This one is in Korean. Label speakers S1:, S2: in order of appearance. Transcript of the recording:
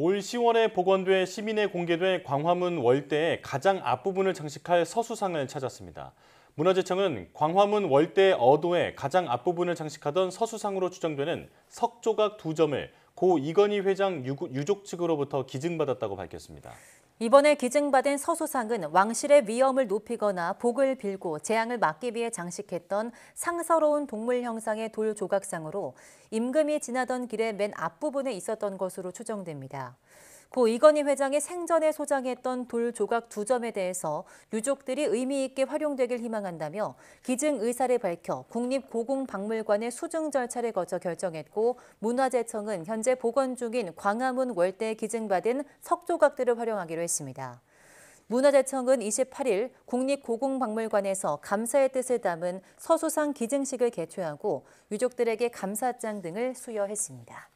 S1: 올 10월에 복원돼 시민에 공개돼 광화문 월대의 가장 앞부분을 장식할 서수상을 찾았습니다. 문화재청은 광화문 월대 어도의 가장 앞부분을 장식하던 서수상으로 추정되는 석조각 두 점을 고 이건희 회장 유족 측으로부터 기증받았다고 밝혔습니다.
S2: 이번에 기증받은 서소상은 왕실의 위엄을 높이거나 복을 빌고 재앙을 막기 위해 장식했던 상서로운 동물 형상의 돌 조각상으로 임금이 지나던 길의 맨 앞부분에 있었던 것으로 추정됩니다. 고 이건희 회장이 생전에 소장했던 돌 조각 두 점에 대해서 유족들이 의미 있게 활용되길 희망한다며 기증 의사를 밝혀 국립고궁박물관의 수증 절차를 거쳐 결정했고 문화재청은 현재 복원 중인 광화문 월대에 기증받은 석조각들을 활용하기로 했습니다. 문화재청은 28일 국립고궁박물관에서 감사의 뜻을 담은 서수상 기증식을 개최하고 유족들에게 감사장 등을 수여했습니다.